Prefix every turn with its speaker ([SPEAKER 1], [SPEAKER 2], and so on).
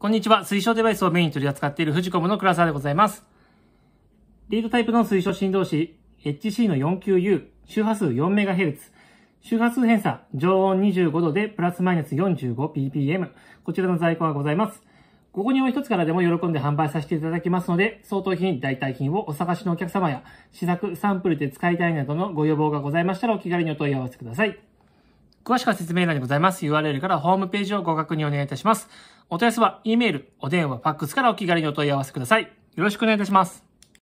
[SPEAKER 1] こんにちは。推奨デバイスをメインに取り扱っているフジコムの倉沢でございます。リードタイプの推奨振動子 HC の 49U、周波数 4MHz、周波数偏差、常温25度でプラスマイナス 45ppm、こちらの在庫がございます。ここにも一つからでも喜んで販売させていただきますので、相当品、代替品をお探しのお客様や、試作、サンプルで使いたいなどのご要望がございましたらお気軽にお問い合わせください。詳しくは説明欄にございます URL からホームページをご確認お願いいたします。お問い合わせは、E メール、お電話、ファックスからお気軽にお問い合わせください。よろしくお願いいたします。